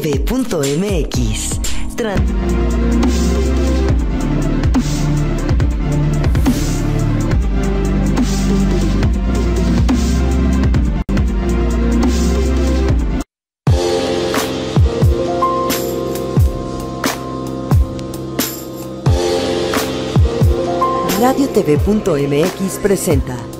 tv.mx. Radio TV.mx presenta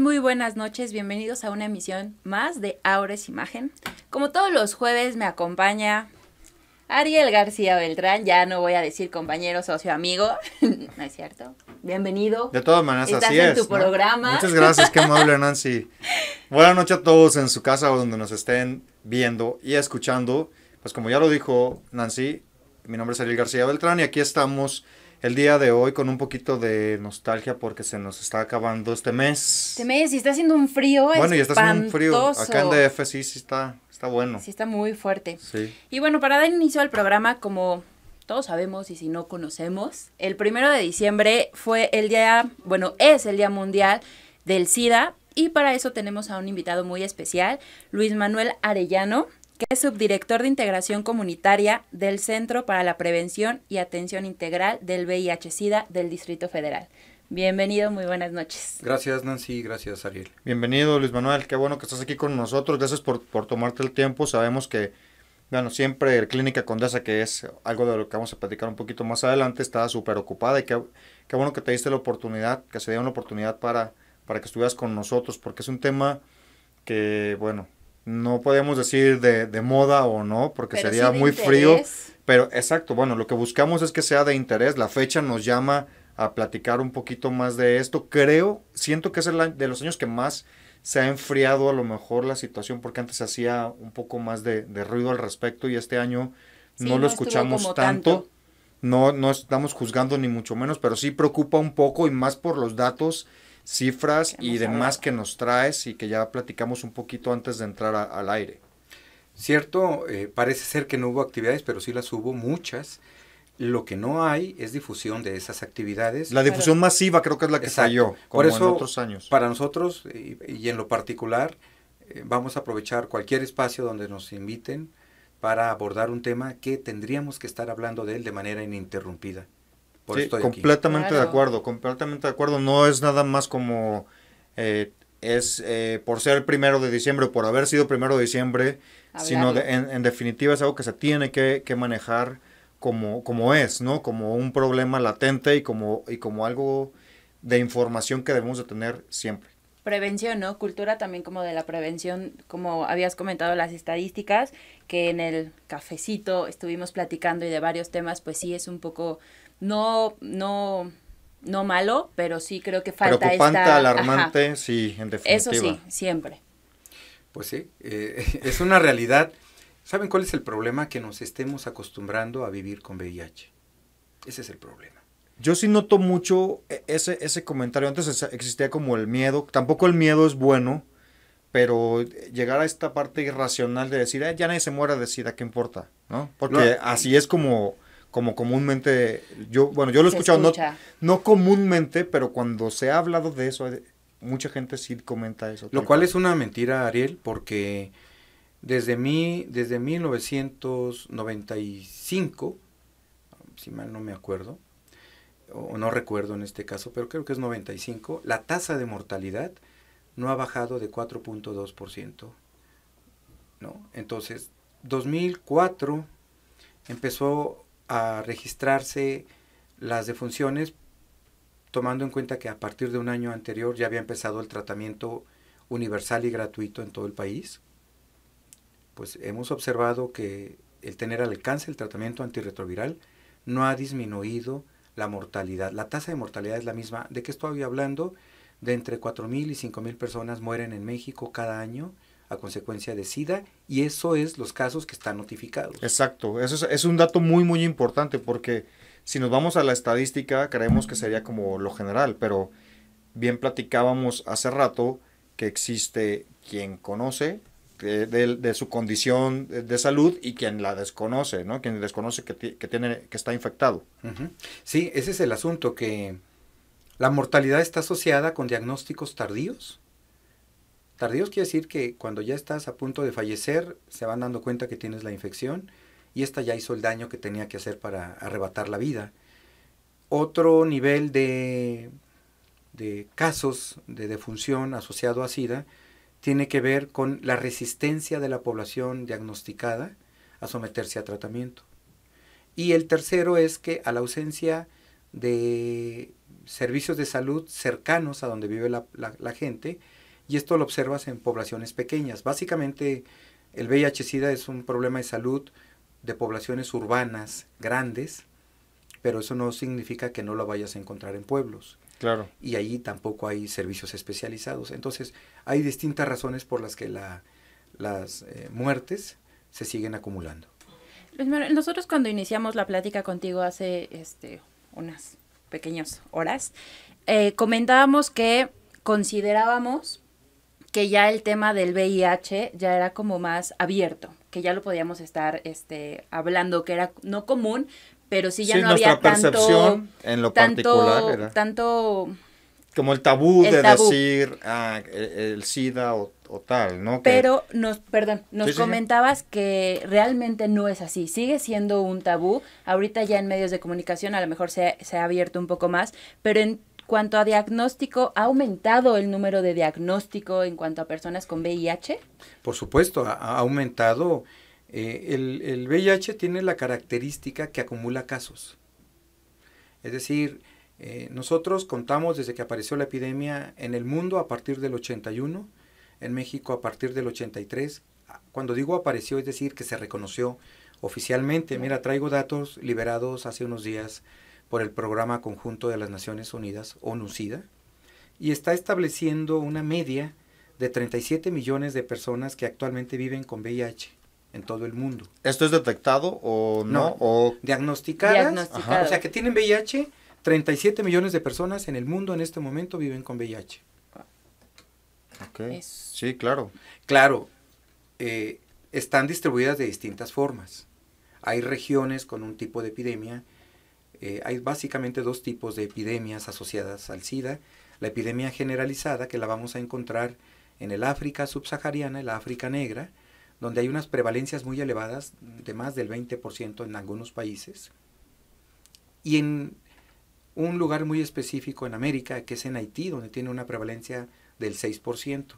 Muy buenas noches, bienvenidos a una emisión más de Aures Imagen. Como todos los jueves me acompaña Ariel García Beltrán, ya no voy a decir compañero, socio, amigo, no es cierto. Bienvenido. De todas maneras, Estás en tu programa. Muchas gracias, qué amable Nancy. Buenas noches a todos en su casa o donde nos estén viendo y escuchando. Pues como ya lo dijo Nancy, mi nombre es Ariel García Beltrán y aquí estamos el día de hoy con un poquito de nostalgia porque se nos está acabando este mes. Este mes y está haciendo un frío. Bueno, y está haciendo un frío. Acá en DF sí, sí está, bueno. Sí, está muy fuerte. Sí. Y bueno, para dar inicio al programa, como todos sabemos y si no conocemos, el primero de diciembre fue el día, bueno, es el Día Mundial del SIDA. Y para eso tenemos a un invitado muy especial, Luis Manuel Arellano que es subdirector de integración comunitaria del Centro para la Prevención y Atención Integral del VIH-Sida del Distrito Federal. Bienvenido, muy buenas noches. Gracias Nancy, gracias Ariel. Bienvenido Luis Manuel, qué bueno que estás aquí con nosotros, gracias por, por tomarte el tiempo, sabemos que, bueno, siempre el Clínica Condesa, que es algo de lo que vamos a platicar un poquito más adelante, está súper ocupada y qué, bueno que te diste la oportunidad, que se dio una oportunidad para, para que estuvieras con nosotros, porque es un tema que, bueno, no podemos decir de, de moda o no, porque sería muy frío. Pero exacto, bueno, lo que buscamos es que sea de interés. La fecha nos llama a platicar un poquito más de esto. Creo, siento que es el, de los años que más se ha enfriado a lo mejor la situación, porque antes hacía un poco más de, ruido al respecto y este año no, lo escuchamos tanto. tanto. No, no estamos juzgando ni mucho menos, pero sí preocupa un poco y más por los datos cifras y demás que nos traes y que ya platicamos un poquito antes de entrar al aire. Cierto, eh, parece ser que no hubo actividades, pero sí las hubo muchas. Lo que no hay es difusión de esas actividades. La difusión masiva creo que es la que salió, Por eso, otros años. Para nosotros y, en lo particular, eh, vamos a aprovechar cualquier espacio donde nos inviten para abordar un tema que tendríamos que estar hablando de él de manera ininterrumpida sí, completamente de acuerdo, completamente de acuerdo. No es nada más como eh, es eh, por ser primero de diciembre o por haber sido primero de diciembre, sino en, definitiva es algo que se tiene que, manejar como, como es, ¿no? Como un problema latente y como, y como algo de información que debemos de tener siempre. Prevención, ¿no? Cultura también como de la prevención, como habías comentado las estadísticas, que en el cafecito estuvimos platicando y de varios temas, pues sí es un poco no, no, no malo, pero sí creo que falta Preocupante, alarmante, sí, en definitiva. Eso sí, siempre. Pues sí, eh, es una realidad. ¿Saben cuál es el problema? Que nos estemos acostumbrando a vivir con VIH. Ese es el problema. Yo sí noto mucho e-, ese, comentario. Antes existía como el miedo. Tampoco el miedo es bueno, pero llegar a esta parte irracional de decir, eh, ya nadie se muera de SIDA, ¿qué importa? ¿No? Porque así es como como comúnmente, yo, bueno, yo lo he escuchado, no, comúnmente, pero cuando se ha hablado de eso, mucha gente sí comenta eso. Lo cual es una mentira, Ariel, porque desde, mí, desde 1995, si mal no me acuerdo, o no recuerdo en este caso, pero creo que es 95, la tasa de mortalidad no ha bajado de 4.2%. ¿no? Entonces, 2004 empezó a registrarse las defunciones, tomando en cuenta que a partir de un año anterior ya había empezado el tratamiento universal y gratuito en todo el país, pues hemos observado que el tener al alcance el tratamiento antirretroviral no ha disminuido la mortalidad. La tasa de mortalidad es la misma. ¿De qué estoy hablando? De entre 4.000 y 5.000 personas mueren en México cada año a consecuencia de SIDA y eso es los casos que están notificados. Exacto, eso es, un dato muy muy importante porque si nos vamos a la estadística creemos que sería como lo general, pero bien platicábamos hace rato que existe quien conoce de, su condición de salud y quien la desconoce, ¿no? Quien desconoce que, tiene, que está infectado. Sí, ese es el asunto, que la mortalidad está asociada con diagnósticos tardíos, Tardíos quiere decir que cuando ya estás a punto de fallecer, se van dando cuenta que tienes la infección y esta ya hizo el daño que tenía que hacer para arrebatar la vida. Otro nivel de, casos de defunción asociado a SIDA tiene que ver con la resistencia de la población diagnosticada a someterse a tratamiento. Y el tercero es que a la ausencia de servicios de salud cercanos a donde vive la gente, y esto lo observas en poblaciones pequeñas. Básicamente el VIH-Sida es un problema de salud de poblaciones urbanas grandes, pero eso no significa que no lo vayas a encontrar en pueblos. Claro. Y ahí tampoco hay servicios especializados. Entonces, hay distintas razones por las que la, las eh, muertes se siguen acumulando. nosotros cuando iniciamos la plática contigo hace este, unas pequeñas horas, eh, comentábamos que considerábamos que ya el tema del VIH ya era como más abierto, que ya lo podíamos estar este, hablando, que era no común, pero sí ya no había tanto, en lo tanto, era... tanto como el tabú de decir ah, e, el, SIDA o, tal, ¿no? Pero nos, perdón, nos comentabas que realmente no es así, sigue siendo un tabú, ahorita ya en medios de comunicación a lo mejor se, se ha abierto un poco más, pero en cuanto a diagnóstico, ¿ha aumentado el número de diagnóstico en cuanto a personas con VIH? Por supuesto, ha, aumentado. Eh, el, VIH tiene la característica que acumula casos. Es decir, eh, nosotros contamos desde que apareció la epidemia en el mundo a partir del 81, en México a partir del 83. Cuando digo apareció, es decir, que se reconoció oficialmente. Mira, traigo datos liberados hace unos días por el Programa Conjunto de las Naciones Unidas, ONUCIDA, y está estableciendo una media de 37 millones de personas que actualmente viven con VIH en todo el mundo. ¿Esto es detectado o no? o... Diagnosticadas, O sea, que tienen VIH, 37 millones de personas en el mundo en este momento viven con VIH. Sí, claro. Claro, eh, están distribuidas de distintas formas. Hay regiones con un tipo de epidemia eh, hay básicamente dos tipos de epidemias asociadas al SIDA. La epidemia generalizada, que la vamos a encontrar en el África subsahariana, en la África negra, donde hay unas prevalencias muy elevadas de más del 20% en algunos países. Y en un lugar muy específico en América, que es en Haití, donde tiene una prevalencia del 6%.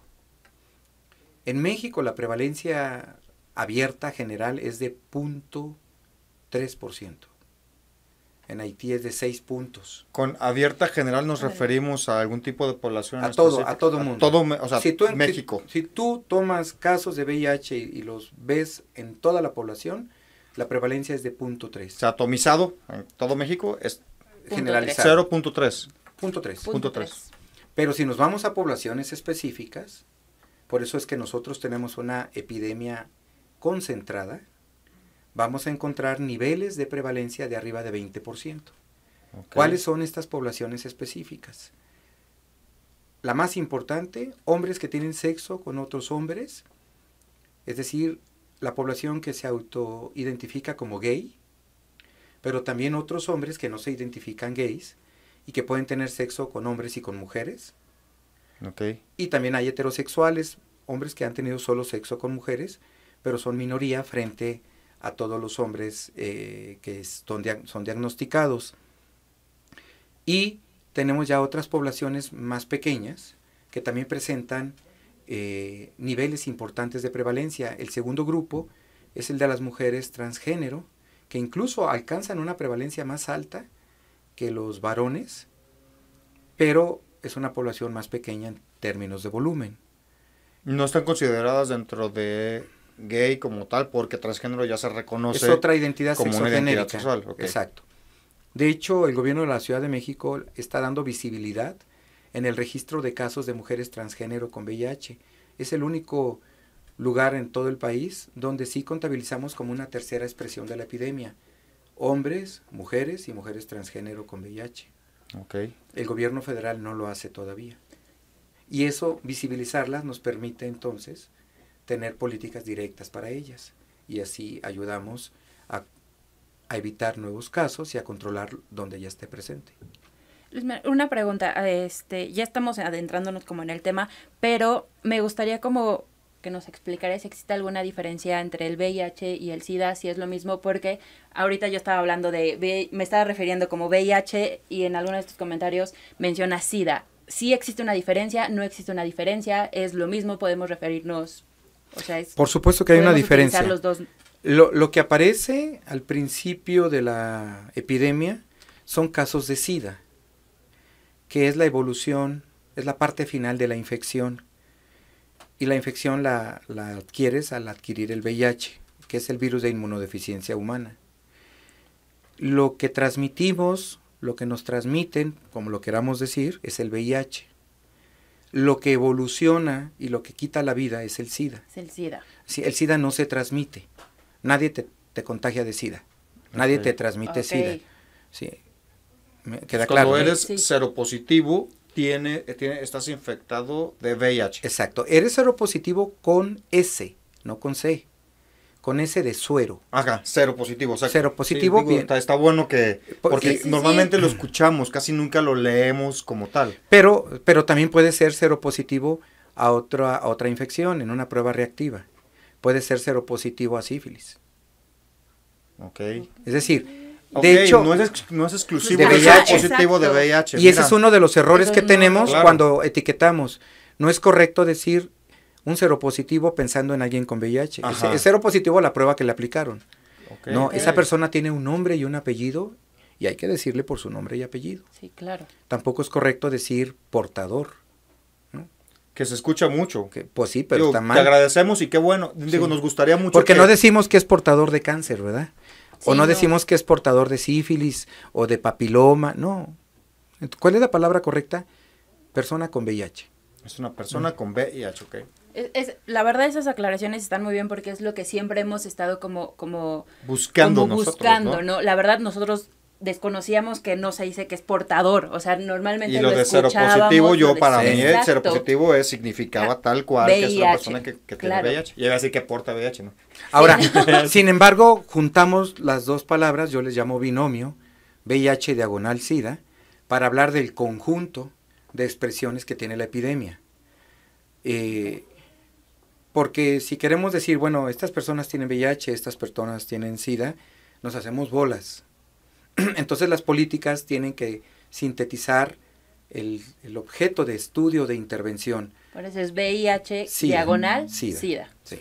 En México la prevalencia abierta general es de 0.3% en Haití es de 6 puntos. Con abierta general nos referimos a algún tipo de población. A todo, a todo mundo. todo, o sea, si México. Si, tú tomas casos de VIH y, los ves en toda la población, la prevalencia es de punto O sea, atomizado en todo México es generalizado. 0.3. Punto Pero si nos vamos a poblaciones específicas, por eso es que nosotros tenemos una epidemia concentrada, vamos a encontrar niveles de prevalencia de arriba de 20%. ¿Cuáles son estas poblaciones específicas? La más importante, hombres que tienen sexo con otros hombres, es decir, la población que se autoidentifica como gay, pero también otros hombres que no se identifican gays y que pueden tener sexo con hombres y con mujeres. Y también hay heterosexuales, hombres que han tenido solo sexo con mujeres, pero son minoría frente a a todos los hombres eh, que son, diagnosticados. Y tenemos ya otras poblaciones más pequeñas que también presentan eh, niveles importantes de prevalencia. El segundo grupo es el de las mujeres transgénero, que incluso alcanzan una prevalencia más alta que los varones, pero es una población más pequeña en términos de volumen. No están consideradas dentro de gay como tal, porque transgénero ya se reconoce. Es otra identidad como una identidad sexual. Exacto. De hecho, el gobierno de la Ciudad de México está dando visibilidad en el registro de casos de mujeres transgénero con VIH. Es el único lugar en todo el país donde sí contabilizamos como una tercera expresión de la epidemia. Hombres, mujeres y mujeres transgénero con VIH. Okay. El gobierno federal no lo hace todavía. Y eso, visibilizarlas, nos permite entonces tener políticas directas para ellas. Y así ayudamos a, evitar nuevos casos y a controlar donde ya esté presente. una pregunta, este, ya estamos adentrándonos como en el tema, pero me gustaría como que nos explicara si existe alguna diferencia entre el VIH y el SIDA, si es lo mismo, porque ahorita yo estaba hablando de, me estaba refiriendo como VIH y en algunos de tus comentarios menciona SIDA. Si existe una diferencia? ¿No existe una diferencia? ¿Es lo mismo? ¿Podemos referirnos por supuesto que hay una diferencia. Lo, que aparece al principio de la epidemia son casos de SIDA, que es la evolución, es la parte final de la infección. Y la infección la adquieres al adquirir el VIH, que es el virus de inmunodeficiencia humana. Lo que transmitimos, lo que nos transmiten, como lo queramos decir, es el VIH lo que evoluciona y lo que quita la vida es el SIDA. Es el SIDA. el SIDA no se transmite. Nadie te, contagia de SIDA. Nadie te transmite SIDA. Sí. queda pues claro. Cuando eres cero seropositivo, tiene, tiene, estás infectado de VIH. Exacto. Eres seropositivo con S, no con C con ese de suero. Ajá, cero positivo. cero positivo, Está, bueno que... Porque normalmente lo escuchamos, casi nunca lo leemos como tal. Pero, pero también puede ser cero positivo a otra, otra infección, en una prueba reactiva. Puede ser cero positivo a sífilis. Ok. Es decir... de hecho, no es, exclusivo de VIH. Y ese es uno de los errores que tenemos cuando etiquetamos. No es correcto decir un cero positivo pensando en alguien con VIH. Es cero positivo la prueba que le aplicaron. no, esa persona tiene un nombre y un apellido y hay que decirle por su nombre y apellido. Sí, claro. Tampoco es correcto decir portador. Que se escucha mucho. Que, pues sí, pero está mal. Te agradecemos y qué bueno. Digo, nos gustaría mucho. Porque no decimos que es portador de cáncer, ¿verdad? o no, decimos que es portador de sífilis o de papiloma. No. ¿Cuál es la palabra correcta? Persona con VIH. Es una persona con VIH, ok. Es, la verdad esas aclaraciones están muy bien porque es lo que siempre hemos estado como, como buscando, nosotros, ¿no? La verdad nosotros desconocíamos que no se dice que es portador, o sea, normalmente y lo, de cero positivo, yo para mí el positivo es significaba ah, tal cual que es la persona que, que tiene VIH, y así que porta VIH, ¿no? Ahora, sin embargo, juntamos las dos palabras, yo les llamo binomio, VIH diagonal SIDA, para hablar del conjunto de expresiones que tiene la epidemia. Eh, porque si queremos decir, bueno, estas personas tienen VIH, estas personas tienen SIDA, nos hacemos bolas. Entonces las políticas tienen que sintetizar el, el objeto de estudio, de intervención. Por eso es VIH diagonal SIDA. Sí.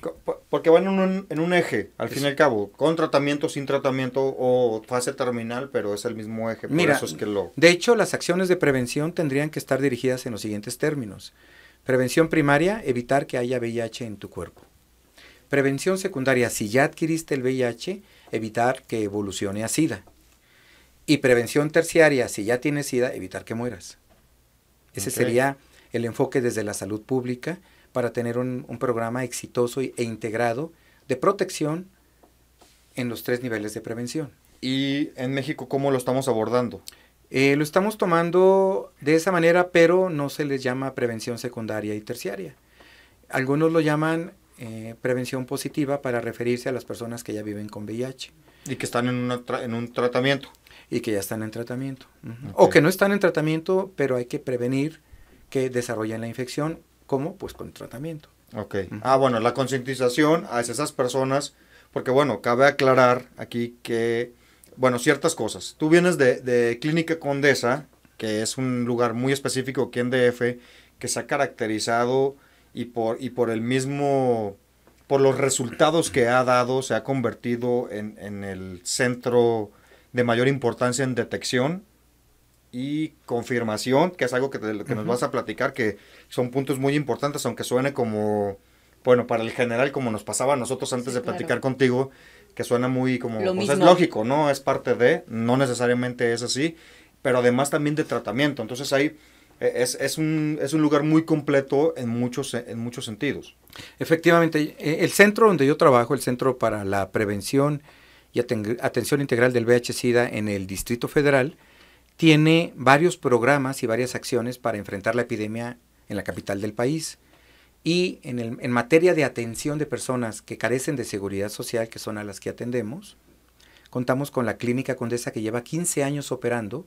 Porque van en un, en un eje, al fin y al cabo, con tratamiento, sin tratamiento o fase terminal, pero es el mismo eje. mira, eso es que lo... De hecho, las acciones de prevención tendrían que estar dirigidas en los siguientes términos. Prevención primaria, evitar que haya VIH en tu cuerpo. Prevención secundaria, si ya adquiriste el VIH, evitar que evolucione a SIDA. Y prevención terciaria, si ya tienes SIDA, evitar que mueras. Ese sería el enfoque desde la salud pública para tener un programa exitoso e integrado de protección en los tres niveles de prevención. ¿Y en México cómo lo estamos abordando? Eh, lo estamos tomando de esa manera, pero no se les llama prevención secundaria y terciaria. Algunos lo llaman eh, prevención positiva para referirse a las personas que ya viven con VIH. Y que están en, en un tratamiento. Y que ya están en tratamiento. O que no están en tratamiento, pero hay que prevenir que desarrollen la infección. ¿Cómo? Pues con tratamiento. Ok. Ah, bueno, la concientización a esas personas, porque bueno, cabe aclarar aquí que bueno, ciertas cosas. Tú vienes de, Clínica Condesa, que es un lugar muy específico aquí en DF, que se ha caracterizado y por, y por el mismo, por los resultados que ha dado, se ha convertido en, el centro de mayor importancia en detección y confirmación, que es algo que, que nos vas a platicar, que son puntos muy importantes, aunque suene como, bueno, para el general, como nos pasaba a nosotros antes de platicar contigo, que suena muy como, pues, es lógico, ¿no? Es parte de, no necesariamente es así, pero además también de tratamiento. Entonces ahí eh, es, es, un, es un lugar muy completo en muchos, en muchos sentidos. Efectivamente, eh, el centro donde yo trabajo, el Centro para la Prevención y Atención Integral del VIH-Sida en el Distrito Federal, tiene varios programas y varias acciones para enfrentar la epidemia en la capital del país. Y en, materia de atención de personas que carecen de seguridad social, que son a las que atendemos, contamos con la Clínica Condesa que lleva 15 años operando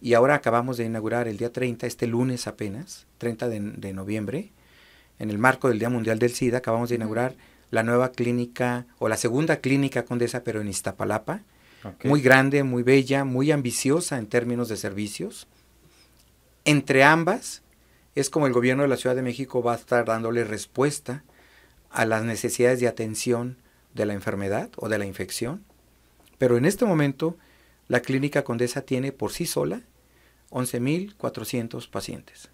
y ahora acabamos de inaugurar el día 30, este lunes apenas, 30 de, noviembre, en el marco del Día Mundial del SIDA, acabamos de inaugurar la nueva clínica o la segunda clínica Condesa, pero en Iztapalapa. Muy grande, muy bella, muy ambiciosa en términos de servicios. Entre ambas es como el gobierno de la Ciudad de México va a estar dándole respuesta a las necesidades de atención de la enfermedad o de la infección. Pero en este momento, la Clínica Condesa tiene por sí sola 11.400 pacientes.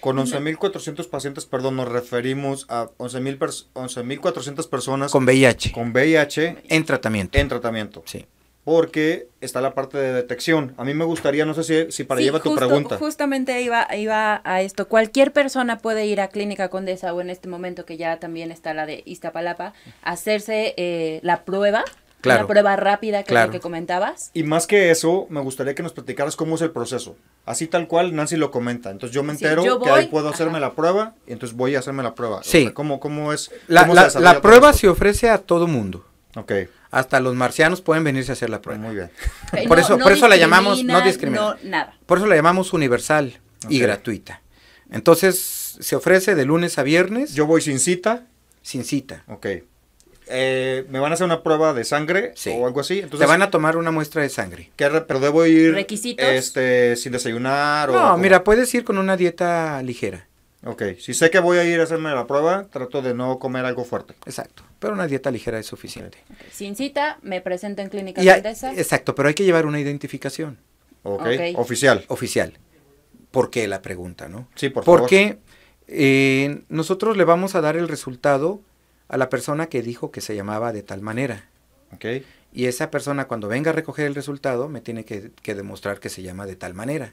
Con 11.400 pacientes, perdón, nos referimos a 11.400 personas. Con VIH. Con VIH. En tratamiento. En tratamiento. Sí porque está la parte de detección. A mí me gustaría, no sé si, para llevar tu pregunta. Justamente iba, iba a esto. Cualquier persona puede ir a Clínica Condesa o en este momento que ya también está la de Iztapalapa, hacerse eh, la prueba. la prueba rápida que es lo que comentabas. Y más que eso, me gustaría que nos platicaras cómo es el proceso. Así tal cual Nancy lo comenta. Entonces yo me entero que ahí puedo hacerme la prueba y entonces voy a hacerme la prueba. Sí. ¿cómo, es? la, la, la prueba se ofrece a todo mundo. Ok hasta los marcianos pueden venirse a hacer la prueba. Muy bien. Eh, por eso, por eso la llamamos, no discrimina. nada. Por eso la llamamos universal y gratuita. Entonces, se ofrece de lunes a viernes. Yo voy sin cita. Sin cita. Ok. Eh, me van a hacer una prueba de sangre o algo así. Entonces, Te van a tomar una muestra de sangre. ¿Qué pero debo ir Este, sin desayunar. No, mira, puedes ir con una dieta ligera. Ok, si sé que voy a ir a hacerme la prueba, trato de no comer algo fuerte. Exacto, pero una dieta ligera es suficiente. Sin cita, me presento en clínica de exacto, pero hay que llevar una identificación. ok, oficial. Oficial. ¿Por qué la pregunta, no? Sí, por favor. Porque eh, nosotros le vamos a dar el resultado a la persona que dijo que se llamaba de tal manera. Ok. Y esa persona cuando venga a recoger el resultado me tiene que, que demostrar que se llama de tal manera.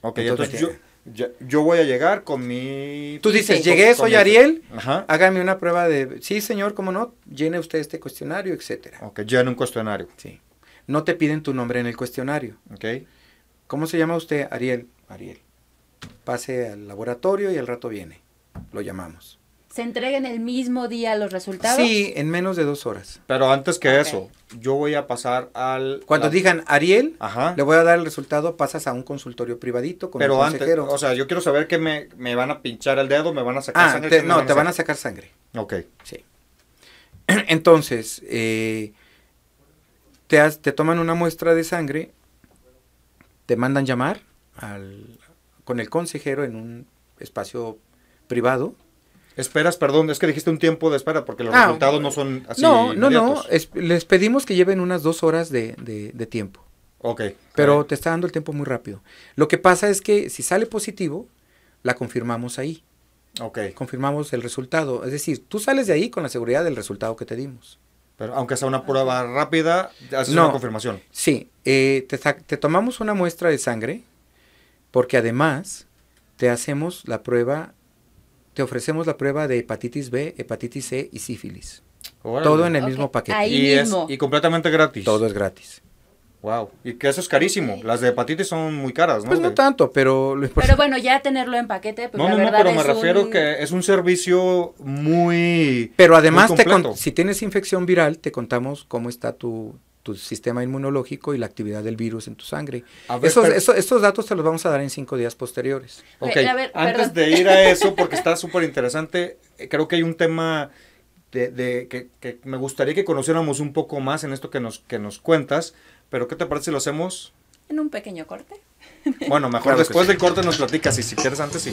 Ok, entonces yo yo voy a llegar con mi... Tú dices, llegué, soy Ariel, hágame una prueba de... Sí, señor, ¿cómo no? Llene usted este cuestionario, etcétera. Ok, llena un cuestionario. Sí. No te piden tu nombre en el cuestionario. Ok. ¿Cómo se llama usted? Ariel. Ariel. Pase al laboratorio y al rato viene. Lo llamamos se entreguen el mismo día los resultados. Sí, en menos de dos horas. Pero antes que eso, yo voy a pasar al. Cuando digan Ariel, Ajá. le voy a dar el resultado, pasas a un consultorio privadito con Pero o sea, yo quiero saber que me, van a pinchar el dedo, me van a sacar ah, sangre. no, te van a sacar sangre. Ok. Sí. Entonces, eh, te, te toman una muestra de sangre, te mandan llamar al, con el consejero en un espacio privado Esperas, perdón, es que dijiste un tiempo de espera porque los ah, resultados no eh, son así. No, no, no. les pedimos que lleven unas dos horas de, tiempo. Ok. Pero te está dando el tiempo muy rápido. Lo que pasa es que si sale positivo, la confirmamos ahí. Ok. Confirmamos el resultado. Es decir, tú sales de ahí con la seguridad del resultado que te dimos. Pero aunque sea una prueba rápida, haces no, una confirmación. Sí, eh, te, te tomamos una muestra de sangre porque además te hacemos la prueba te ofrecemos la prueba de hepatitis B, hepatitis C y sífilis. Todo en el mismo paquete. y, y completamente gratis. Todo es gratis. Wow, y que eso es carísimo. Las de hepatitis son muy caras, ¿no? Pues no tanto, pero... pero bueno, ya tenerlo en paquete, pues No, no, no, pero me refiero que es un servicio muy... Pero además, te si tienes infección viral, te contamos cómo está tu, tu sistema inmunológico y la actividad del virus en tu sangre. Ver, estos datos te los vamos a dar en cinco días posteriores. Ok, antes de ir a eso, porque está súper interesante, eh, creo que hay un tema de, que, me gustaría que conociéramos un poco más en esto que nos, que nos cuentas, pero ¿qué te parece si lo hacemos? En un pequeño corte. Bueno, mejor después del corte nos platicas y si quieres antes sí.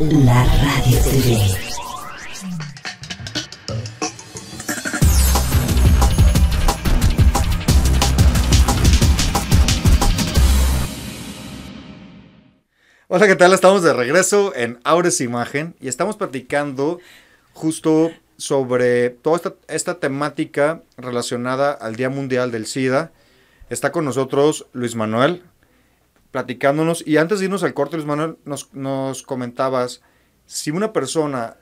La radio Hola, ¿qué tal? Estamos de regreso en Aures Imagen y estamos platicando justo sobre toda esta temática relacionada al Día Mundial del SIDA. Está con nosotros Luis Manuel, platicándonos. Y antes de irnos al corte, Luis Manuel, nos, comentabas, si una persona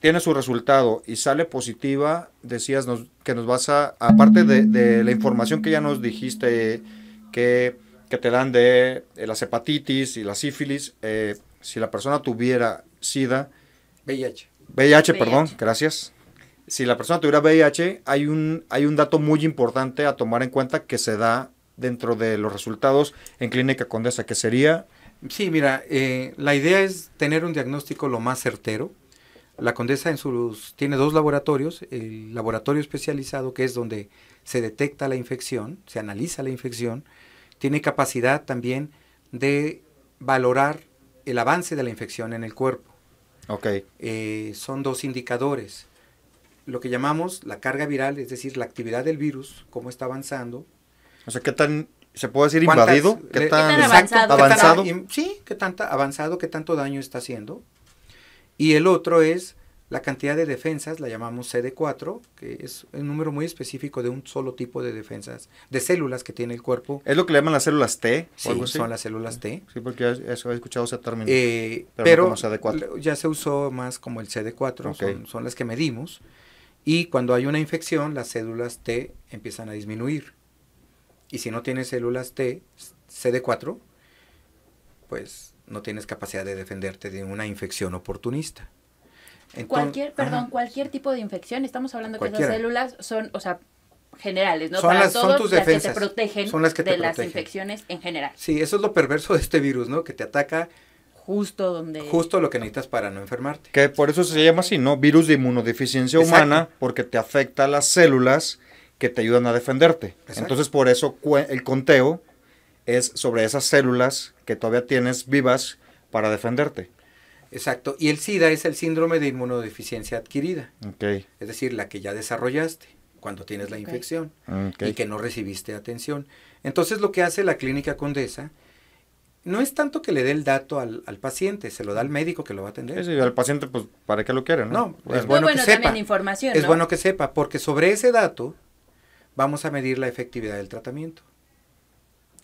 tiene su resultado y sale positiva, decías que nos vas a, aparte de, la información que ya nos dijiste, que, te dan de, la hepatitis y la sífilis, eh, si la persona tuviera SIDA. VIH. VIH, perdón, gracias. Si la persona tuviera VIH, hay un, hay un dato muy importante a tomar en cuenta que se da dentro de los resultados en Clínica Condesa, que sería... Sí, mira, eh, la idea es tener un diagnóstico lo más certero. La Condesa en sus, tiene dos laboratorios, el laboratorio especializado, que es donde se detecta la infección, se analiza la infección, tiene capacidad también de valorar el avance de la infección en el cuerpo. Ok. Eh, son dos indicadores. Lo que llamamos la carga viral, es decir, la actividad del virus, cómo está avanzando, o sea, ¿qué tan, se puede decir invadido? ¿Qué tan, avanzado? sí, ¿qué tanto avanzado, qué tanto daño está haciendo? Y el otro es la cantidad de defensas, la llamamos CD4, que es un número muy específico de un solo tipo de defensas, de células que tiene el cuerpo. ¿Es lo que le llaman las células T? Sí, son las células T. Sí, porque eso he escuchado ese término. Eh, pero, CD4. ya se usó más como el CD4, son, las que medimos. Y cuando hay una infección, las células T empiezan a disminuir. Y si no tienes células T, CD4, pues no tienes capacidad de defenderte de una infección oportunista. cualquier, perdón, cualquier tipo de infección, estamos hablando que esas células son, o sea, generales, ¿no? Son, Para las, son las que te protegen de las infecciones en general. Sí, eso es lo perverso de este virus, ¿no? Que te ataca justo donde justo lo que necesitas para no enfermarte. Que por eso se llama así, ¿no? Virus de inmunodeficiencia humana porque te afecta a las células que te ayudan a defenderte. Entonces por eso el conteo es sobre esas células que todavía tienes vivas para defenderte. Exacto. Y el SIDA es el síndrome de inmunodeficiencia adquirida. Es decir, la que ya desarrollaste cuando tienes la infección y que no recibiste atención. Entonces lo que hace la clínica condesa no es tanto que le dé el dato al, paciente, se lo da al médico que lo va a atender. Sí, al paciente, pues, ¿para qué lo quiere? No, es bueno, que sepa. Información, es bueno que sepa, porque sobre ese dato vamos a medir la efectividad del tratamiento,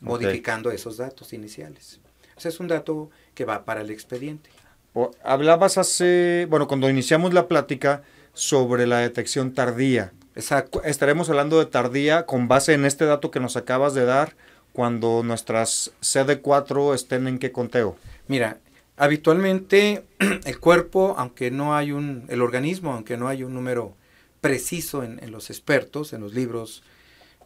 modificando esos datos iniciales. Ese es un dato que va para el expediente. hablabas hace, bueno, cuando iniciamos la plática sobre la detección tardía. Estaremos hablando de tardía con base en este dato que nos acabas de dar cuando nuestras CD4 estén en qué conteo. Mira, habitualmente el cuerpo, aunque no hay un, el organismo, aunque no hay un número preciso en, los expertos, en los libros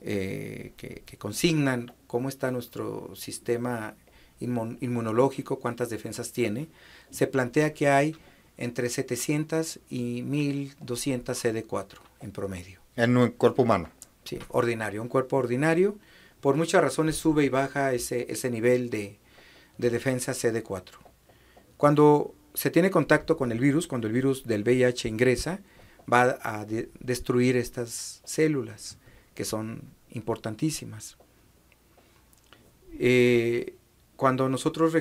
eh, que, consignan cómo está nuestro sistema inmunológico, cuántas defensas tiene, se plantea que hay entre 700 y 1200 CD4 en promedio. En un cuerpo humano. Sí, ordinario, un cuerpo ordinario. Por muchas razones sube y baja ese, nivel de, de defensa CD4. Cuando se tiene contacto con el virus, cuando el virus del VIH ingresa, va a destruir estas células que son importantísimas. Eh, cuando nosotros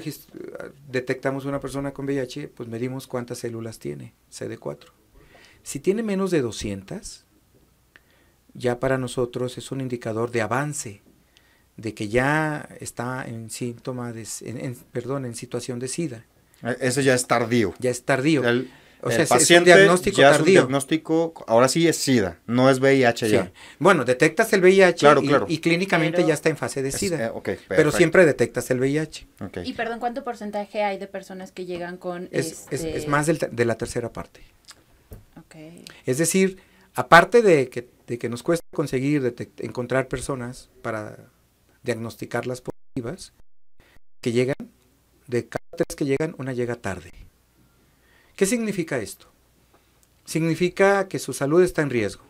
detectamos una persona con VIH, pues medimos cuántas células tiene, CD4. Si tiene menos de 200, ya para nosotros es un indicador de avance, de que ya está en síntoma, de, perdón, en situación de SIDA. E, Eso ya es tardío. Ya es tardío. O sea, es diagnóstico tardío. ahora sí es SIDA, no es VIH ya. Bueno, detectas el VIH y, clínicamente ya está en fase de SIDA. Eh, pero siempre detectas el VIH. Y perdón, ¿cuánto porcentaje hay de personas que llegan con... Es, es este más del, de la tercera parte. Es decir, aparte de que, de que nos cuesta conseguir encontrar personas para diagnosticar las positivas, que llegan, de cada tres que llegan, una llega tarde. ¿Qué significa esto? Significa que su salud está en riesgo.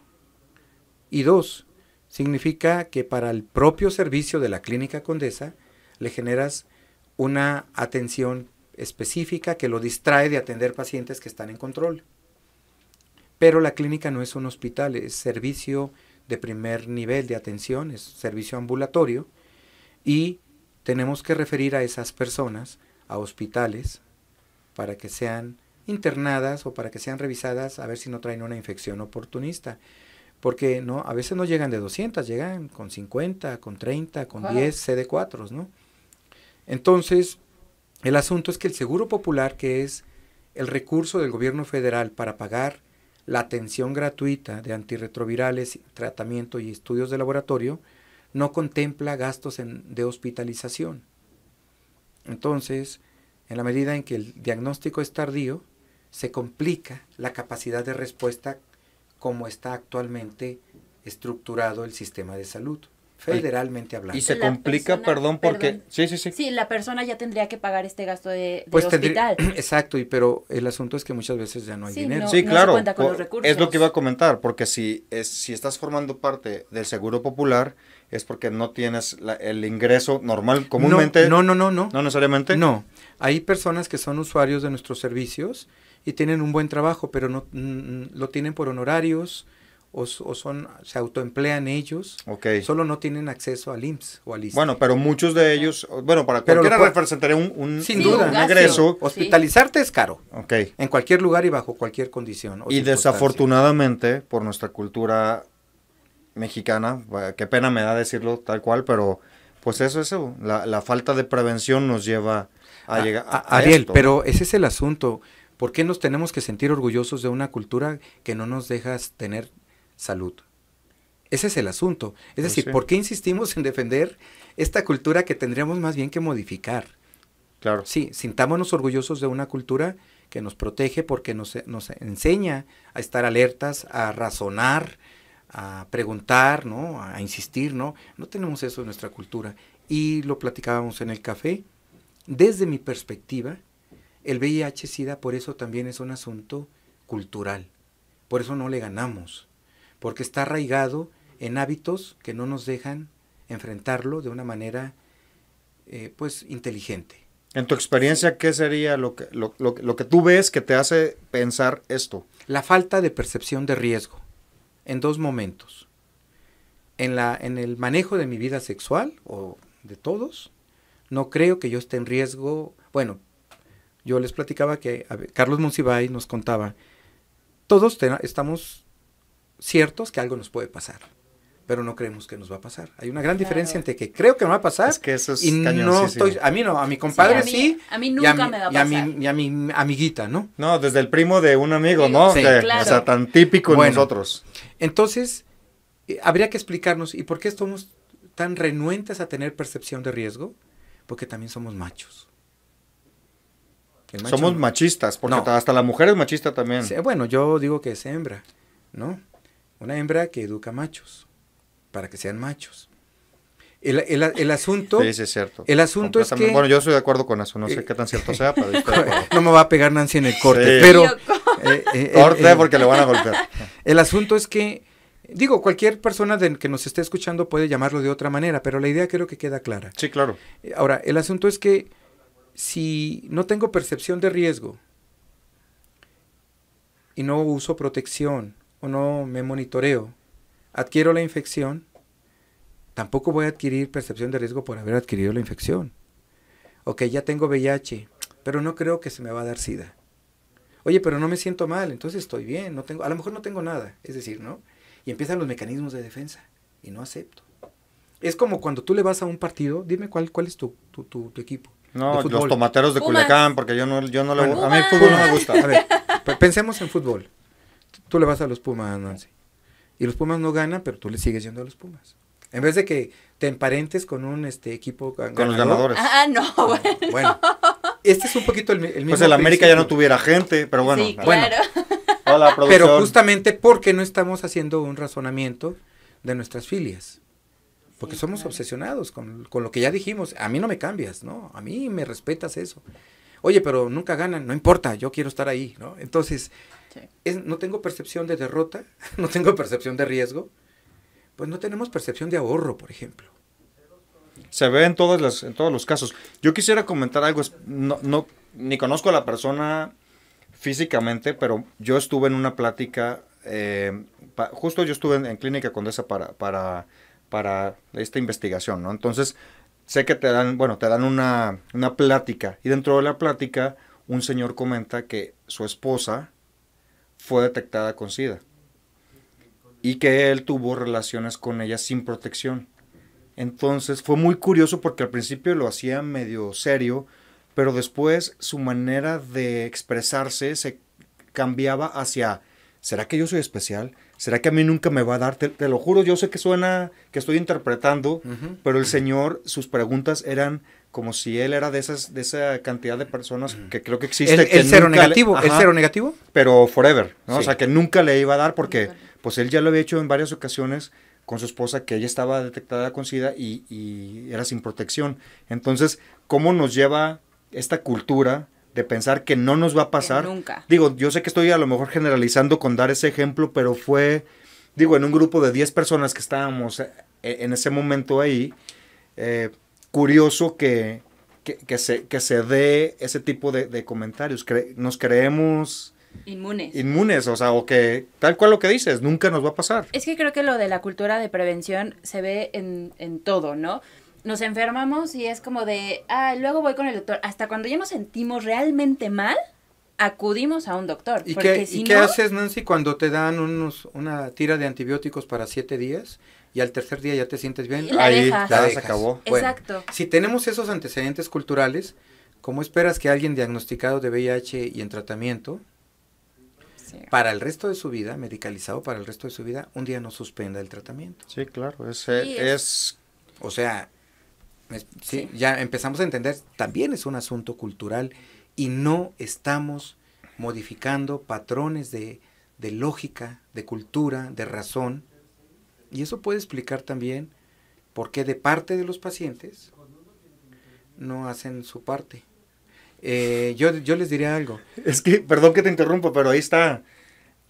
Y dos, significa que para el propio servicio de la clínica condesa le generas una atención específica que lo distrae de atender pacientes que están en control. Pero la clínica no es un hospital, es servicio de primer nivel de atención, es servicio ambulatorio y tenemos que referir a esas personas a hospitales para que sean internadas o para que sean revisadas a ver si no traen una infección oportunista. Porque no, a veces no llegan de 200, llegan con 50, con 30, con 10 CD4s, no Entonces, el asunto es que el Seguro Popular, que es el recurso del gobierno federal para pagar la atención gratuita de antirretrovirales, tratamiento y estudios de laboratorio, no contempla gastos de hospitalización. Entonces, en la medida en que el diagnóstico es tardío, se complica la capacidad de respuesta como está actualmente estructurado el sistema de salud, federalmente hablando. Y se complica, perdón, porque... Sí, sí, sí. Sí, la persona ya tendría que pagar este gasto de, pues hospital. exacto, y pero el asunto es que muchas veces ya no hay dinero. sí, claro. Es lo que iba a comentar, porque si, es, si estás formando parte del Seguro Popular, es porque no tienes el ingreso normal comúnmente. no, no, no. No, no necesariamente. No. Hay personas que son usuarios de nuestros servicios y tienen un buen trabajo, pero no mm, mm, lo tienen por honorarios o, son se autoemplean ellos. Ok. Solo no tienen acceso al IMSS o al IMSS. E. Bueno, pero muchos de ellos, bueno, para pero cualquiera representaría un, un, sin duda, un Hospitalizarte es caro. Okay. En cualquier lugar y bajo cualquier condición. Y desafortunadamente, por nuestra cultura mexicana, qué pena me da decirlo tal cual, pero pues eso, eso, la, la falta de prevención nos lleva a, ah, llegar a, Ariel, pero ese es el asunto. ¿Por qué nos tenemos que sentir orgullosos de una cultura que no nos deja tener salud? Ese es el asunto. Es pues decir, ¿por qué insistimos en defender esta cultura que tendríamos más bien que modificar? Claro. Sí, sintámonos orgullosos de una cultura que nos protege porque nos, nos enseña a estar alertas, a razonar, a preguntar, ¿no? A insistir, ¿no? No tenemos eso en nuestra cultura. Y lo platicábamos en el café. Desde mi perspectiva, el VIH-Sida por eso también es un asunto cultural, por eso no le ganamos, porque está arraigado en hábitos que no nos dejan enfrentarlo de una manera eh, pues inteligente. En tu experiencia, ¿qué sería lo que, lo, que tú ves que te hace pensar esto? La falta de percepción de riesgo, en dos momentos. En, la, en el manejo de mi vida sexual o de todos, no creo que yo esté en riesgo, bueno, yo les platicaba que Carlos Monsiváis nos contaba, todos estamos ciertos que algo nos puede pasar, pero no creemos que nos va a pasar. Hay una gran diferencia entre que creo que no va a pasar que y no estoy, a mí no, a mi compadre sí, a mí, nunca mi, me va pasar. Y a mi, a mi amiguita, ¿no? No, desde el primo de un amigo, ¿no? O sea, tan típico en nosotros. Entonces, eh, habría que explicarnos, ¿y por qué estamos tan renuentes a tener percepción de riesgo? Porque también somos machos. Somos machistas, porque hasta la mujer es machista también. Bueno, yo digo que es hembra, ¿no? Una hembra que educa machos, para que sean machos. El, asunto. Sí, es cierto. El asunto es que. Bueno, yo estoy de acuerdo con eso, no sé eh, qué tan cierto sea, no me va a pegar Nancy en el corte, pero. Eh, eh, corte porque le van a golpear. El asunto es que. Digo, cualquier persona que nos esté escuchando puede llamarlo de otra manera, pero la idea creo que queda clara. Sí, claro. Ahora, el asunto es que si no tengo percepción de riesgo y no uso protección o no me monitoreo, adquiero la infección, tampoco voy a adquirir percepción de riesgo por haber adquirido la infección. Ok, ya tengo VIH, pero no creo que se me va a dar SIDA. Oye, pero no me siento mal, entonces estoy bien, no tengo, a lo mejor no tengo nada, es decir, ¿no? Y empiezan los mecanismos de defensa y no acepto. Es como cuando tú le vas a un partido, dime cuál, cuál es tu equipo. No, los tomateros de Culiacán, porque yo no, yo no le A mí el fútbol no me gusta. A ver, pues pensemos en fútbol. Tú le vas a los Pumas, Nancy. Y los Pumas no ganan, pero tú le sigues yendo a los Pumas. En vez de que te emparentes con un este equipo ganador, con los ganadores. Ah, no, ah, bueno. este es un poquito el, pues mismo. Pues el América ya no tuviera gente, pero bueno. claro. bueno. pero justamente porque no estamos haciendo un razonamiento de nuestras filias que somos obsesionados con, con, lo que ya dijimos. A mí no me cambias, ¿no? A mí me respetas eso. Oye, pero nunca ganan, no importa, yo quiero estar ahí, ¿no? Entonces, no tengo percepción de derrota, no tengo percepción de riesgo, pues no tenemos percepción de ahorro, por ejemplo. Se ve en, todas las, en todos los casos. Yo quisiera comentar algo, no, no, ni conozco a la persona físicamente, pero yo estuve en una plática, eh, justo yo estuve en, en Clínica Condesa para, para para esta investigación, ¿no? Entonces, sé que te dan, bueno, te dan una, una plática y dentro de la plática un señor comenta que su esposa fue detectada con SIDA y que él tuvo relaciones con ella sin protección. Entonces fue muy curioso porque al principio lo hacía medio serio, pero después su manera de expresarse se cambiaba hacia, ¿será que yo soy especial? ¿será que a mí nunca me va a dar? Te, lo juro, yo sé que suena que estoy interpretando, pero el Señor, sus preguntas eran como si él era de esas de esa cantidad de personas que creo que existe. El, cero negativo, el cero negativo. Pero forever, O sea, que nunca le iba a dar porque pues él ya lo había hecho en varias ocasiones con su esposa que ella estaba detectada con SIDA y, y era sin protección. Entonces, ¿cómo nos lleva esta cultura de pensar que no nos va a pasar. Nunca. Digo, yo sé que estoy a lo mejor generalizando con dar ese ejemplo, pero fue, digo, en un grupo de 10 personas que estábamos eh, en ese momento ahí, eh, curioso que, que, se, que se dé ese tipo de, comentarios. nos creemos... Inmunes. Inmunes, o sea, o que tal cual lo que dices, nunca nos va a pasar. Es que creo que lo de la cultura de prevención se ve en, en todo, ¿no? nos enfermamos y es como de, ah, luego voy con el doctor. Hasta cuando ya nos sentimos realmente mal, acudimos a un doctor. ¿Y, porque qué, ¿y qué, haces, Nancy, cuando te dan una tira de antibióticos para siete días? Y al tercer día ya te sientes bien. La Ahí ya se acabó. Exacto. si tenemos esos antecedentes culturales, ¿cómo esperas que alguien diagnosticado de VIH y en tratamiento para el resto de su vida, medicalizado para el resto de su vida, un día no suspenda el tratamiento. Sí, claro, es, eh, o sea, ¿sí? Ya empezamos a entender, también es un asunto cultural y no estamos modificando patrones de, lógica, de cultura, de razón. Y eso puede explicar también por qué de parte de los pacientes no hacen su parte. Eh, yo, yo, les diría algo. Es que, perdón que te interrumpa, pero ahí está.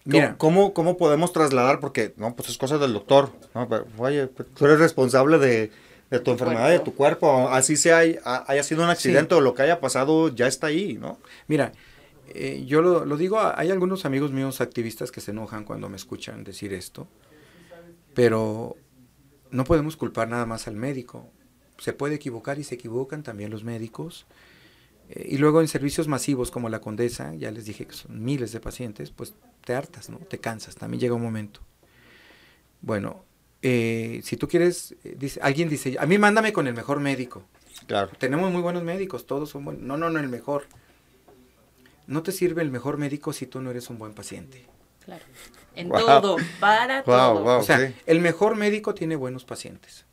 Mira. ¿Cómo, ¿Cómo podemos trasladar? Porque, no, pues es cosa del doctor. No, oye, pues, tú eres responsable de, de tu, enfermedad, de tu cuerpo, así sea, haya sido un accidente o lo que haya pasado, ya está ahí, ¿no? Mira, eh, yo lo, digo, hay algunos amigos míos activistas que se enojan cuando me escuchan decir esto, pero no podemos culpar nada más al médico. Se puede equivocar y se equivocan también los médicos. Eh, y luego en servicios masivos como la Condesa, ya les dije que son miles de pacientes, pues te hartas, ¿no? Te cansas, también llega un momento. Bueno, eh, si tú quieres, eh, alguien dice, a mí mándame con el mejor médico. Tenemos muy buenos médicos, todos son buenos. No, no, no, el mejor. No te sirve el mejor médico si tú no eres un buen paciente. Claro. En todo, para todo. o sea, el mejor médico tiene buenos pacientes.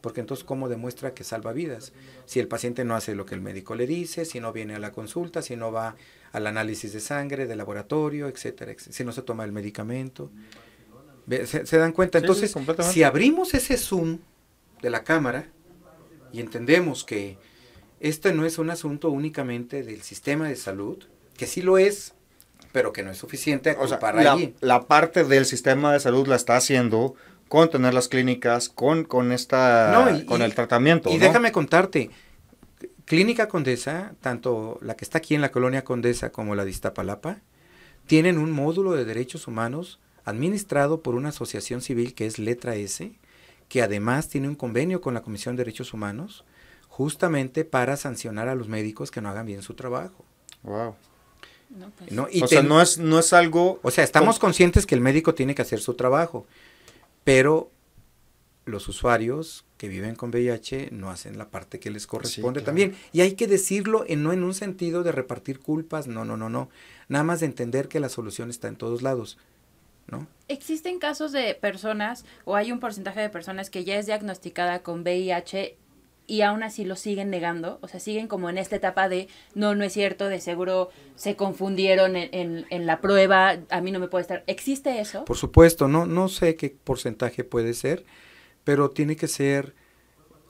Porque entonces, ¿cómo demuestra que salva vidas? Si el paciente no hace lo que el médico le dice, si no viene a la consulta, si no va al análisis de sangre, de laboratorio, etcétera, etcétera si no se toma el medicamento. ¿Se, dan cuenta? Entonces, si abrimos ese zoom de la cámara y entendemos que este no es un asunto únicamente del sistema de salud, que sí lo es, pero que no es suficiente para la, la parte del sistema de salud la está haciendo con tener las clínicas, con, con, esta, con el tratamiento. Y déjame contarte, Clínica Condesa, tanto la que está aquí en la colonia Condesa como la de Iztapalapa, tienen un módulo de derechos humanos administrado por una asociación civil que es Letra S, que además tiene un convenio con la Comisión de Derechos Humanos, justamente para sancionar a los médicos que no hagan bien su trabajo. Wow. No, pues. o sea, no es, no es algo... O sea, estamos conscientes que el médico tiene que hacer su trabajo, pero los usuarios que viven con VIH no hacen la parte que les corresponde también. Y hay que decirlo en, eh, no en un sentido de repartir culpas, no, no, no, no. Nada más de entender que la solución está en todos lados. ¿no? ¿Existen casos de personas o hay un porcentaje de personas que ya es diagnosticada con VIH y aún así lo siguen negando? O sea, siguen como en esta etapa de no, no es cierto, de seguro se confundieron en, en, en la prueba, a mí no me puede estar. ¿Existe eso? Por supuesto, no, no sé qué porcentaje puede ser, pero tiene que ser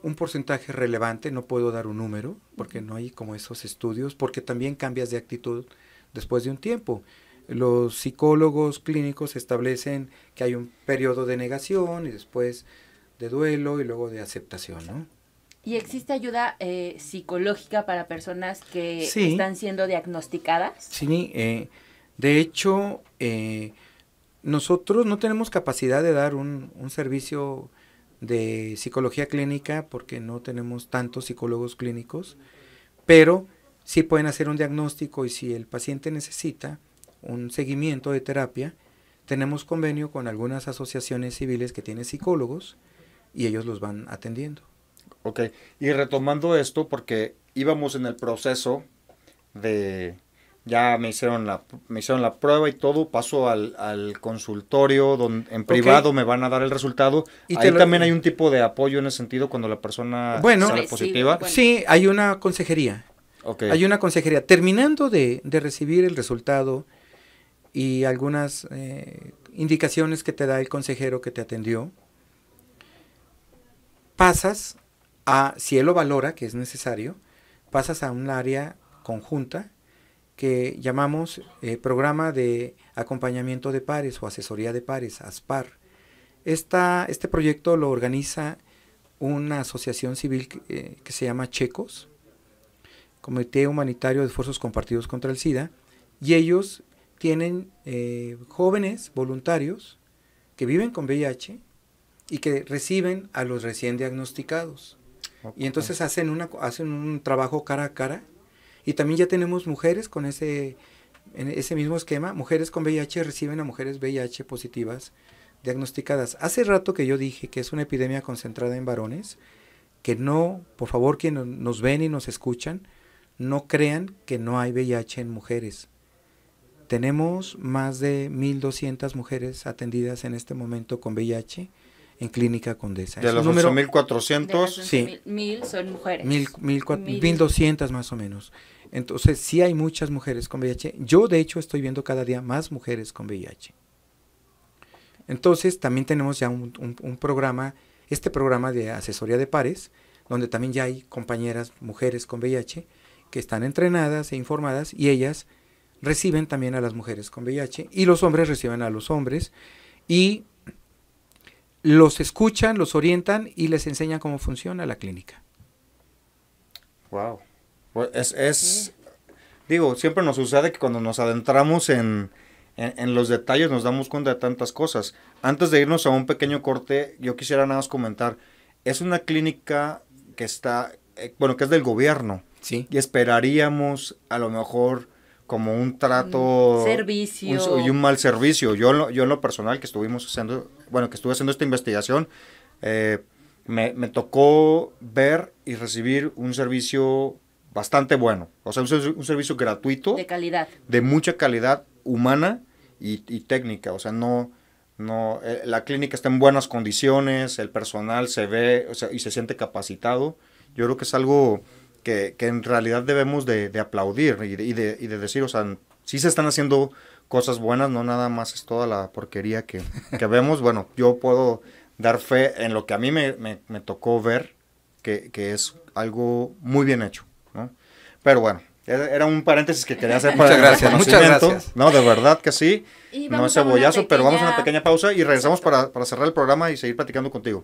un porcentaje relevante, no puedo dar un número, porque no hay como esos estudios, porque también cambias de actitud después de un tiempo los psicólogos clínicos establecen que hay un periodo de negación y después de duelo y luego de aceptación, ¿no? ¿Y existe ayuda eh, psicológica para personas que están siendo diagnosticadas? Sí, eh, de hecho, eh, nosotros no tenemos capacidad de dar un, un, servicio de psicología clínica porque no tenemos tantos psicólogos clínicos, pero sí pueden hacer un diagnóstico y si el paciente necesita, un seguimiento de terapia, tenemos convenio con algunas asociaciones civiles que tienen psicólogos y ellos los van atendiendo. Ok, y retomando esto, porque íbamos en el proceso de, ya me hicieron la, me hicieron la prueba y todo, paso al, al consultorio, donde en privado me van a dar el resultado. Y Ahí también hay un tipo de apoyo en ese sentido cuando la persona bueno, sale positiva. Sí, hay una consejería. Hay una consejería. Terminando de, de recibir el resultado y algunas eh, indicaciones que te da el consejero que te atendió, pasas a, si él lo valora, que es necesario, pasas a un área conjunta que llamamos eh, Programa de Acompañamiento de Pares o Asesoría de Pares, ASPAR. este proyecto lo organiza una asociación civil eh, que se llama Checos, Comité Humanitario de Esfuerzos Compartidos contra el SIDA, y ellos tienen eh, jóvenes voluntarios que viven con VIH y que reciben a los recién diagnosticados. Y entonces hacen, una, hacen un trabajo cara a cara. Y también ya tenemos mujeres con ese, en ese mismo esquema. Mujeres con VIH reciben a mujeres VIH positivas diagnosticadas. Hace rato que yo dije que es una epidemia concentrada en varones, que no, por favor, quienes nos ven y nos escuchan, no crean que no hay VIH en mujeres. Tenemos más de 1.200 mujeres atendidas en este momento con VIH en Clínica Condesa. ¿De los 1.400? Sí. 1.000 son mujeres. 1.200 más o menos. Entonces, sí hay muchas mujeres con VIH. Yo, de hecho, estoy viendo cada día más mujeres con VIH. Entonces, también tenemos ya un programa, este programa de asesoría de pares, donde también ya hay compañeras mujeres con VIH que están entrenadas e informadas y ellas reciben también a las mujeres con VIH y los hombres reciben a los hombres y los escuchan, los orientan y les enseñan cómo funciona la clínica. Wow. es, es digo, siempre nos sucede que cuando nos adentramos en, los detalles nos damos cuenta de tantas cosas. Antes de irnos a un pequeño corte, yo quisiera nada más comentar. Es una clínica que está, eh, bueno, que es del gobierno. Sí. Y esperaríamos a lo mejor como un trato servicio y un mal servicio. Yo en, lo, yo lo personal que estuvimos haciendo, bueno, que estuve haciendo esta investigación, eh, me, me, tocó ver y recibir un servicio bastante bueno, o sea, un, servicio gratuito. De calidad. De mucha calidad humana y, y técnica, o sea, no, no, eh, la clínica está en buenas condiciones, el personal se ve o sea, y se siente capacitado. Yo creo que es algo que, en realidad debemos de, aplaudir y de, decir, o sea, sí se están haciendo cosas buenas, no nada más es toda la porquería que, que vemos. Bueno, yo puedo dar fe en lo que a mí me, tocó ver, que, es algo muy bien hecho, ¿no? Pero bueno, era un paréntesis que quería hacer para muchas gracias, muchas gracias. No, de verdad que sí. No es cebollazo, pero vamos a una pequeña pausa y regresamos para, para cerrar el programa y seguir platicando contigo.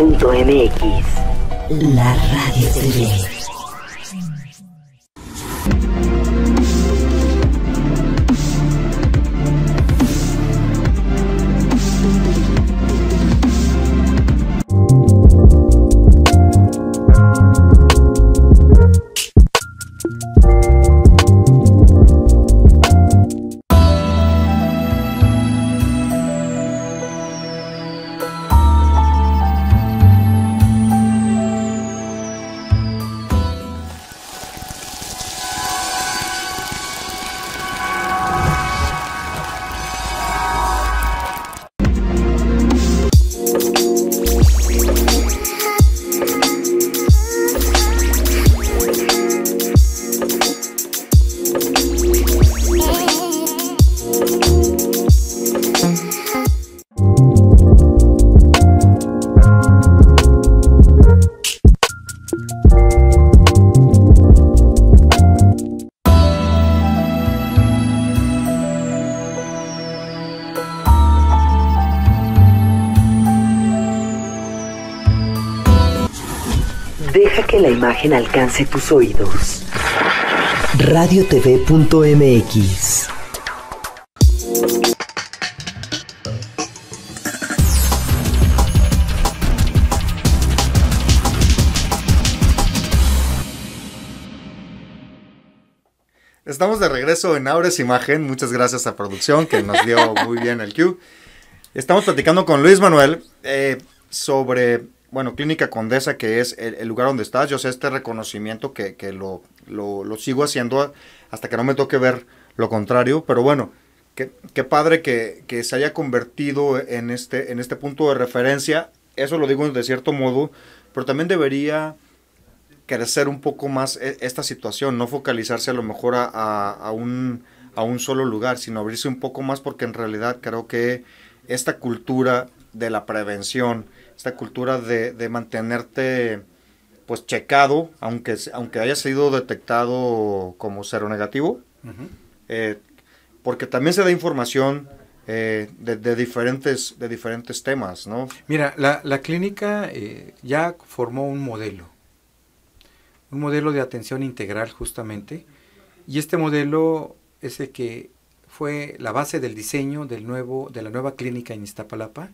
mx La radio la imagen alcance tus oídos. Radiotv.mx Estamos de regreso en Aures Imagen. Muchas gracias a producción que nos dio muy bien el cue. Estamos platicando con Luis Manuel eh, sobre bueno, Clínica Condesa, que es el, lugar donde estás, yo sé este reconocimiento que, lo, sigo haciendo hasta que no me toque ver lo contrario, pero bueno, qué, padre que, se haya convertido en este, en este punto de referencia, eso lo digo de cierto modo, pero también debería crecer un poco más e, esta situación, no focalizarse a lo mejor a, un, a un solo lugar, sino abrirse un poco más porque en realidad creo que esta cultura de la prevención, esta cultura de, mantenerte pues checado, aunque, aunque haya sido detectado como cero negativo, eh, porque también se da información eh, de, diferentes, de diferentes temas, ¿no? Mira, la, clínica eh, ya formó un modelo, un modelo de atención integral justamente, y este modelo es el que fue la base del diseño del nuevo, de la nueva clínica en Iztapalapa,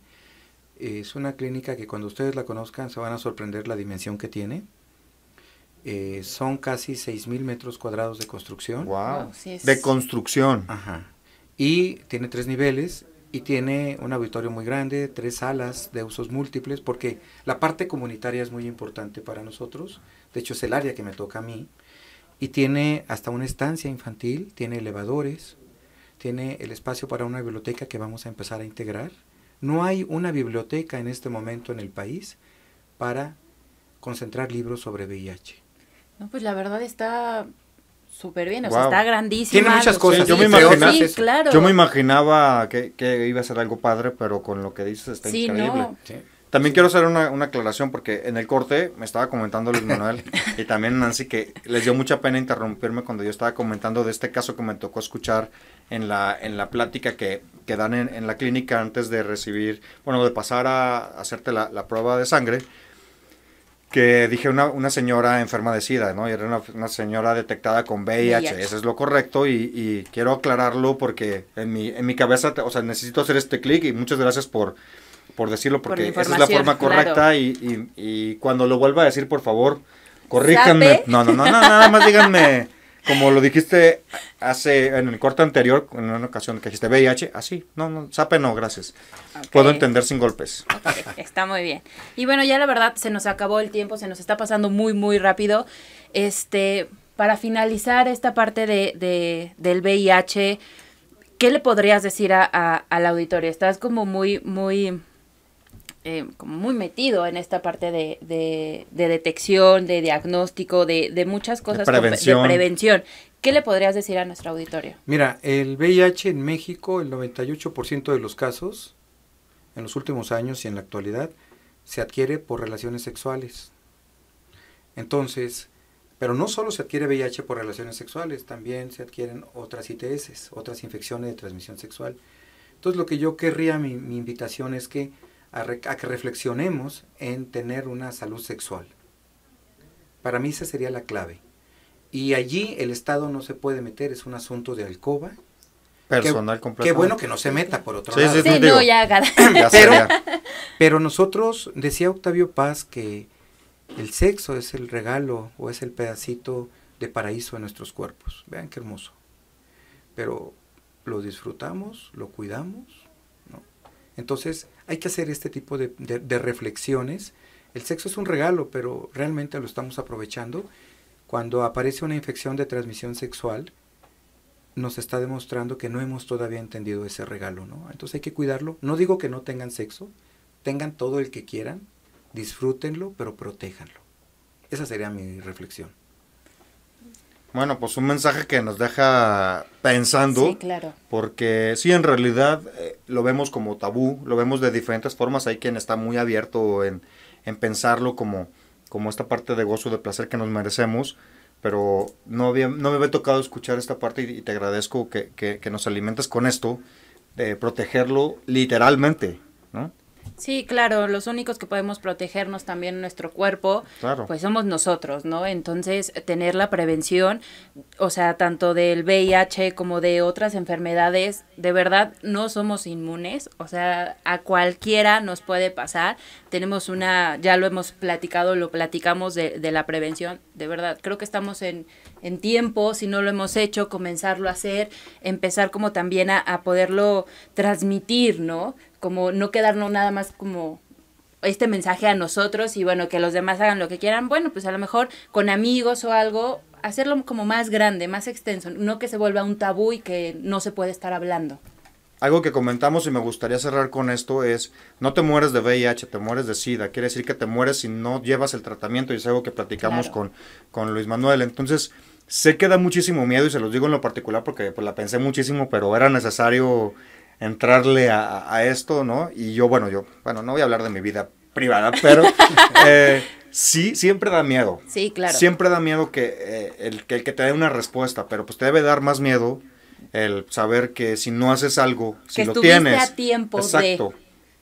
es una clínica que cuando ustedes la conozcan se van a sorprender la dimensión que tiene. Eh, son casi 6.000 metros cuadrados de construcción. ¡Wow! de construcción. Y tiene tres niveles y tiene un auditorio muy grande, tres salas de usos múltiples, porque la parte comunitaria es muy importante para nosotros. De hecho, es el área que me toca a mí. Y tiene hasta una estancia infantil, tiene elevadores, tiene el espacio para una biblioteca que vamos a empezar a integrar no hay una biblioteca en este momento en el país para concentrar libros sobre VIH. No, pues la verdad está súper bien, o sea, está grandísima. Tiene muchas cosas. yo, me imaginaba, que, iba a ser algo padre, pero con lo que dices está sí, increíble. También quiero hacer una, una, aclaración porque en el corte me estaba comentando Luis Manuel y también Nancy que les dio mucha pena interrumpirme cuando yo estaba comentando de este caso que me tocó escuchar en la, en la plática que, que dan en, la clínica antes de recibir, bueno, de pasar a, hacerte la, prueba de sangre, que dije una, una señora enferma de SIDA, ¿no? Y era una, una señora detectada con VIH, eso es lo correcto y, y, quiero aclararlo porque en mi, en mi cabeza, o sea, necesito hacer este clic y muchas gracias por por decirlo, porque esa es la forma correcta y, cuando lo vuelva a decir, por favor, corríjanme. No, no, no, nada más díganme, como lo dijiste hace, en el corte anterior, en una ocasión que dijiste VIH, así, no, no, sape no, gracias. Puedo entender sin golpes. está muy bien. Y bueno, ya la verdad, se nos acabó el tiempo, se nos está pasando muy, muy rápido. Este, para finalizar esta parte de, de del VIH, ¿qué le podrías decir a, la auditoria? Estás como muy, muy eh, muy metido en esta parte de, de, detección, de diagnóstico, de, muchas cosas prevención. de prevención. ¿Qué le podrías decir a nuestro auditorio? Mira, el VIH en México, el 98% de los casos en los últimos años y en la actualidad se adquiere por relaciones sexuales. Entonces, pero no solo se adquiere VIH por relaciones sexuales, también se adquieren otras ITS, otras infecciones de transmisión sexual. Entonces, lo que yo querría, mi invitación es que a, que reflexionemos en tener una salud sexual. Para mí esa sería la clave. Y allí el Estado no se puede meter, es un asunto de alcoba. Personal Qué bueno que no se meta, por otro Sí, sí, no, ya, pero, nosotros, decía Octavio Paz, que el sexo es el regalo o es el pedacito de paraíso en nuestros cuerpos. Vean qué hermoso. Pero lo disfrutamos, lo cuidamos. Entonces, hay que hacer este tipo de, reflexiones. El sexo es un regalo, pero realmente lo estamos aprovechando. Cuando aparece una infección de transmisión sexual, nos está demostrando que no hemos todavía entendido ese regalo, ¿no? Entonces hay que cuidarlo. No digo que no tengan sexo, tengan todo el que quieran, disfrútenlo, pero protéjanlo. Esa sería mi reflexión. Bueno, pues un mensaje que nos deja pensando. Sí, claro. Porque sí, en realidad eh, lo vemos como tabú, lo vemos de diferentes formas. Hay quien está muy abierto en, pensarlo como, como esta parte de gozo, de placer que nos merecemos. Pero no, no me había tocado escuchar esta parte y, te agradezco que, que, nos alimentes con esto, de protegerlo literalmente, ¿no? Sí, claro, los únicos que podemos protegernos también nuestro cuerpo, pues somos nosotros, ¿no? Entonces, tener la prevención, o sea, tanto del VIH como de otras enfermedades, de verdad no somos inmunes, o sea, a cualquiera nos puede pasar. Tenemos una, ya lo hemos platicado, lo platicamos de, de la prevención, de verdad, creo que estamos en, en tiempo, si no lo hemos hecho, comenzarlo a hacer, empezar como también a, a poderlo transmitir, ¿no? como no quedarnos nada más como este mensaje a nosotros y bueno, que los demás hagan lo que quieran, bueno, pues a lo mejor con amigos o algo, hacerlo como más grande, más extenso, no que se vuelva un tabú y que no se puede estar hablando. Algo que comentamos y me gustaría cerrar con esto es, no te mueres de VIH, te mueres de SIDA, quiere decir que te mueres si no llevas el tratamiento y es algo que platicamos con, con Luis Manuel. Entonces, sé que da muchísimo miedo y se los digo en lo particular porque pues, la pensé muchísimo, pero era necesario entrarle a, esto, ¿no? Y yo, bueno, yo, bueno, no voy a hablar de mi vida privada, pero eh, sí, siempre da miedo. Sí, claro. Siempre da miedo eh, que, el, que, te dé una respuesta, pero pues te debe dar más miedo el saber que si no haces algo, si lo tienes. a tiempo Exacto.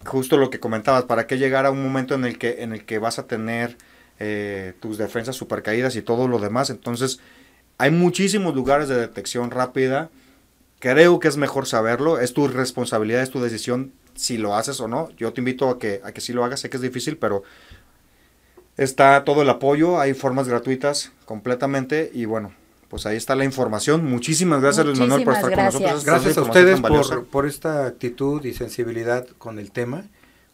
Justo lo que comentabas, para que llegara a un momento en el que, en el que vas a tener eh, tus defensas supercaídas y todo lo demás. Entonces, hay muchísimos lugares de detección rápida Creo que es mejor saberlo, es tu responsabilidad, es tu decisión si lo haces o no. Yo te invito a que, a que sí lo hagas, sé que es difícil, pero está todo el apoyo, hay formas gratuitas completamente y bueno, pues ahí está la información. Muchísimas gracias, Luis Manuel, por estar con nosotros. Gracias, gracias a ustedes por, por, esta actitud y sensibilidad con el tema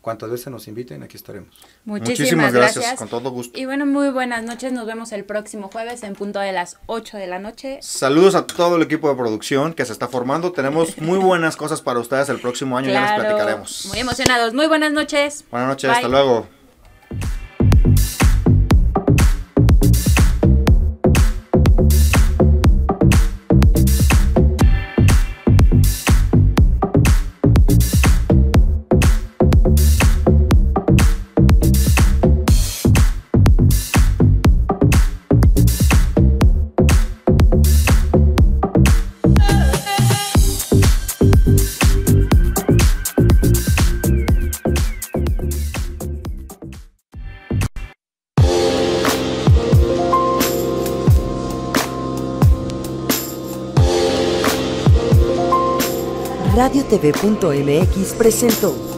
cuantas veces nos inviten, aquí estaremos. Muchísimas, gracias, con todo gusto. Y bueno, muy buenas noches, nos vemos el próximo jueves en punto de las 8 de la noche. Saludos a todo el equipo de producción que se está formando, tenemos muy buenas cosas para ustedes el próximo año, ya les platicaremos. Muy emocionados, muy buenas noches. Buenas noches, hasta luego. TV.mx presentó